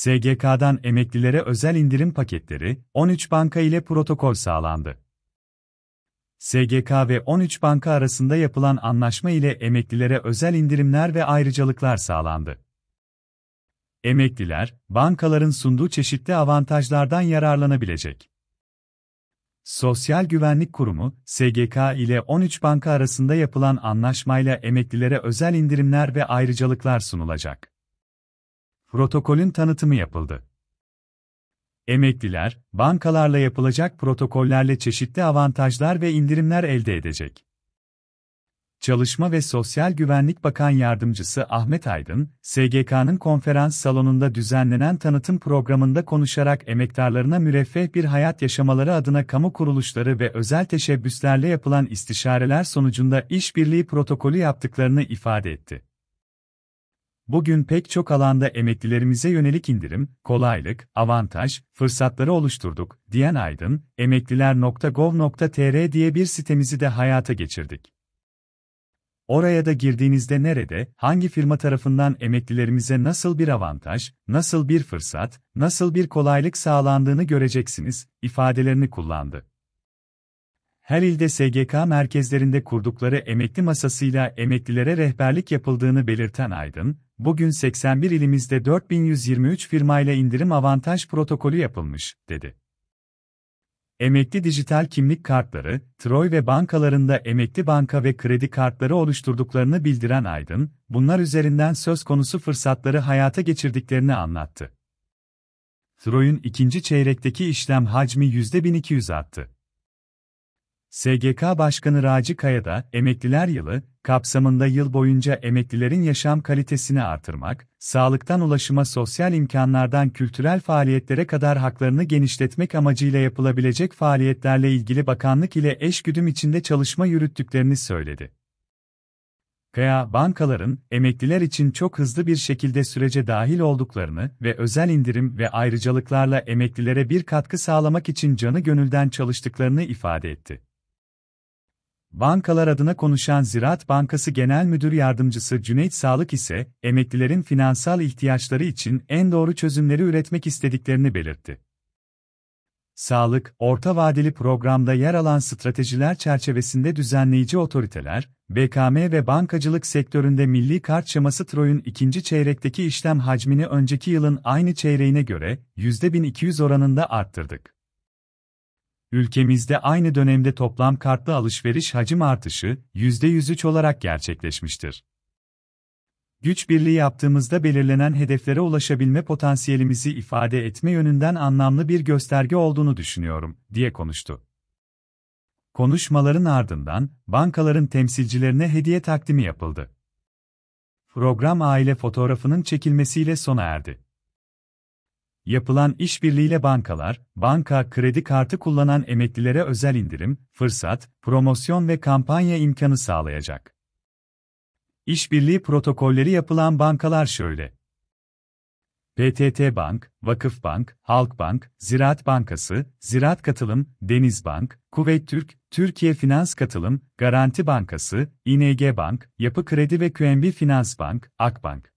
SGK'dan emeklilere özel indirim paketleri, 13 banka ile protokol sağlandı. SGK ve 13 banka arasında yapılan anlaşma ile emeklilere özel indirimler ve ayrıcalıklar sağlandı. Emekliler, bankaların sunduğu çeşitli avantajlardan yararlanabilecek. Sosyal Güvenlik Kurumu, SGK ile 13 banka arasında yapılan anlaşmayla emeklilere özel indirimler ve ayrıcalıklar sunulacak protokolün tanıtımı yapıldı. Emekliler, bankalarla yapılacak protokollerle çeşitli avantajlar ve indirimler elde edecek. Çalışma ve Sosyal Güvenlik Bakan Yardımcısı Ahmet Aydın, SGK'nın konferans salonunda düzenlenen tanıtım programında konuşarak emektarlarına müreffeh bir hayat yaşamaları adına kamu kuruluşları ve özel teşebbüslerle yapılan istişareler sonucunda işbirliği protokolü yaptıklarını ifade etti. Bugün pek çok alanda emeklilerimize yönelik indirim, kolaylık, avantaj, fırsatları oluşturduk, diyen Aydın, emekliler.gov.tr diye bir sitemizi de hayata geçirdik. Oraya da girdiğinizde nerede, hangi firma tarafından emeklilerimize nasıl bir avantaj, nasıl bir fırsat, nasıl bir kolaylık sağlandığını göreceksiniz, ifadelerini kullandı her ilde SGK merkezlerinde kurdukları emekli masasıyla emeklilere rehberlik yapıldığını belirten Aydın, bugün 81 ilimizde 4123 firmayla indirim avantaj protokolü yapılmış, dedi. Emekli dijital kimlik kartları, Troy ve bankalarında emekli banka ve kredi kartları oluşturduklarını bildiren Aydın, bunlar üzerinden söz konusu fırsatları hayata geçirdiklerini anlattı. Troy'un ikinci çeyrekteki işlem hacmi %1200 arttı. SGK Başkanı Raci Kaya da Emekliler Yılı kapsamında yıl boyunca emeklilerin yaşam kalitesini artırmak, sağlıktan ulaşıma, sosyal imkanlardan kültürel faaliyetlere kadar haklarını genişletmek amacıyla yapılabilecek faaliyetlerle ilgili bakanlık ile eş güdüm içinde çalışma yürüttüklerini söyledi. Kaya, bankaların emekliler için çok hızlı bir şekilde sürece dahil olduklarını ve özel indirim ve ayrıcalıklarla emeklilere bir katkı sağlamak için canı gönülden çalıştıklarını ifade etti. Bankalar adına konuşan Ziraat Bankası Genel Müdür Yardımcısı Cüneyt Sağlık ise, emeklilerin finansal ihtiyaçları için en doğru çözümleri üretmek istediklerini belirtti. Sağlık, orta vadeli programda yer alan stratejiler çerçevesinde düzenleyici otoriteler, BKM ve bankacılık sektöründe milli kart şeması TROY'un ikinci çeyrekteki işlem hacmini önceki yılın aynı çeyreğine göre %1200 oranında arttırdık ülkemizde aynı dönemde toplam kartlı alışveriş hacim artışı %103 olarak gerçekleşmiştir. Güç birliği yaptığımızda belirlenen hedeflere ulaşabilme potansiyelimizi ifade etme yönünden anlamlı bir gösterge olduğunu düşünüyorum, diye konuştu. Konuşmaların ardından bankaların temsilcilerine hediye takdimi yapıldı. Program aile fotoğrafının çekilmesiyle sona erdi yapılan işbirliğiyle bankalar, banka kredi kartı kullanan emeklilere özel indirim, fırsat, promosyon ve kampanya imkanı sağlayacak. İşbirliği protokolleri yapılan bankalar şöyle. PTT Bank, Vakıf Bank, Halk Bank, Ziraat Bankası, Ziraat Katılım, Deniz Bank, Kuvvet Türk, Türkiye Finans Katılım, Garanti Bankası, İNG Bank, Yapı Kredi ve QNB Finans Bank, Akbank.